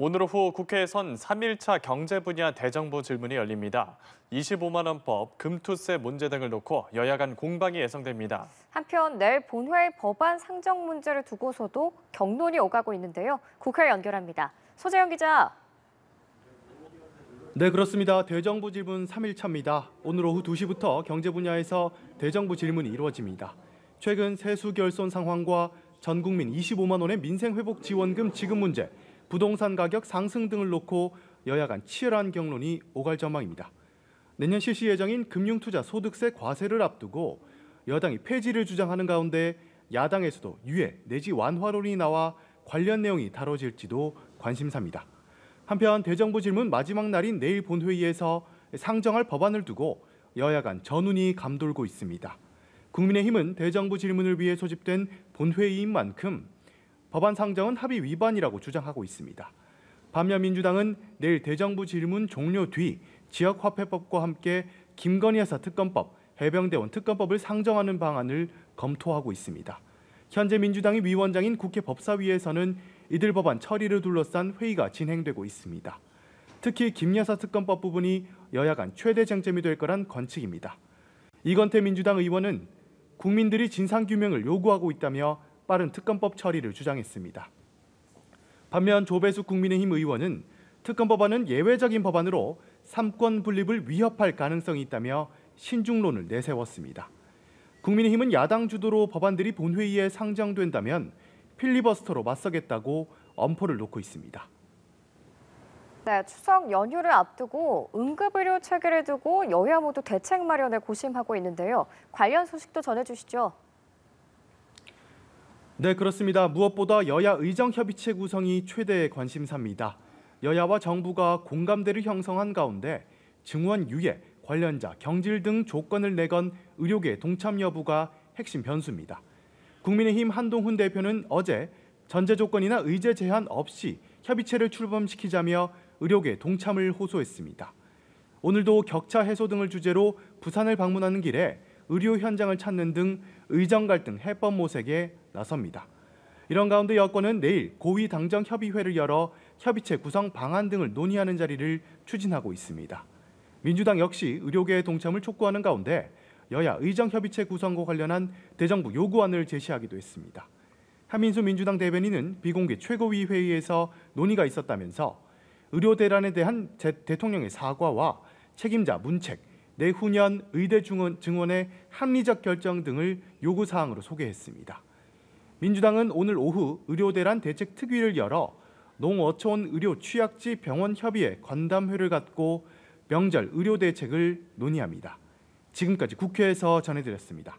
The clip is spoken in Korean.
오늘 오후 국회에선 3일차 경제 분야 대정부 질문이 열립니다. 25만 원법, 금투세 문제 등을 놓고 여야 간 공방이 예상됩니다. 한편 내일 본회의 법안 상정 문제를 두고서도 격론이 오가고 있는데요. 국회 연결합니다. 소재영 기자. 네, 그렇습니다. 대정부 질문 3일차입니다. 오늘 오후 2시부터 경제 분야에서 대정부 질문이 이루어집니다. 최근 세수 결손 상황과 전 국민 25만 원의 민생 회복 지원금 지급 문제, 부동산 가격 상승 등을 놓고 여야 간 치열한 경론이 오갈 전망입니다. 내년 실시 예정인 금융투자 소득세 과세를 앞두고 여당이 폐지를 주장하는 가운데 야당에서도 유예 내지 완화론이 나와 관련 내용이 다뤄질지도 관심사입니다. 한편 대정부 질문 마지막 날인 내일 본회의에서 상정할 법안을 두고 여야 간 전운이 감돌고 있습니다. 국민의힘은 대정부 질문을 위해 소집된 본회의인 만큼 법안 상정은 합의 위반이라고 주장하고 있습니다. 반면 민주당은 내일 대정부 질문 종료 뒤 지역화폐법과 함께 김건희 여사 특검법, 해병대원 특검법을 상정하는 방안을 검토하고 있습니다. 현재 민주당이 위원장인 국회 법사위에서는 이들 법안 처리를 둘러싼 회의가 진행되고 있습니다. 특히 김여사 특검법 부분이 여야 간 최대 쟁점이 될 거란 관측입니다. 이건태 민주당 의원은 국민들이 진상규명을 요구하고 있다며 빠른 특검법 처리를 주장했습니다. 반면 조배숙 국민의힘 의원은 특검 법안은 예외적인 법안으로 삼권 분립을 위협할 가능성이 있다며 신중론을 내세웠습니다. 국민의힘은 야당 주도로 법안들이 본회의에 상정된다면 필리버스터로 맞서겠다고 엄포를 놓고 있습니다. 네, 추석 연휴를 앞두고 응급의료 체계를 두고 여야 모두 대책 마련에 고심하고 있는데요. 관련 소식도 전해주시죠. 네, 그렇습니다. 무엇보다 여야 의정 협의체 구성이 최대의 관심사입니다. 여야와 정부가 공감대를 형성한 가운데 증원 유예, 관련자, 경질 등 조건을 내건 의료계 동참 여부가 핵심 변수입니다. 국민의힘 한동훈 대표는 어제 전제 조건이나 의제 제한 없이 협의체를 출범시키자며 의료계 동참을 호소했습니다. 오늘도 격차 해소 등을 주제로 부산을 방문하는 길에 의료 현장을 찾는 등 의정 갈등 해법 모색에 나섭니다. 이런 가운데 여권은 내일 고위 당정 협의회를 열어 협의체 구성 방안 등을 논의하는 자리를 추진하고 있습니다. 민주당 역시 의료계의 동참을 촉구하는 가운데 여야 의정 협의체 구성과 관련한 대정부 요구안을 제시하기도 했습니다. 한민수 민주당 대변인은 비공개 최고위 회의에서 논의가 있었다면서 의료 대란에 대한 대통령의 사과와 책임자 문책, 내후년 의대 증원의 합리적 결정 등을 요구사항으로 소개했습니다. 민주당은 오늘 오후 의료대란 대책 특위를 열어 농어촌 의료 취약지 병원 협의회 건담회를 갖고 명절 의료 대책을 논의합니다. 지금까지 국회에서 전해드렸습니다.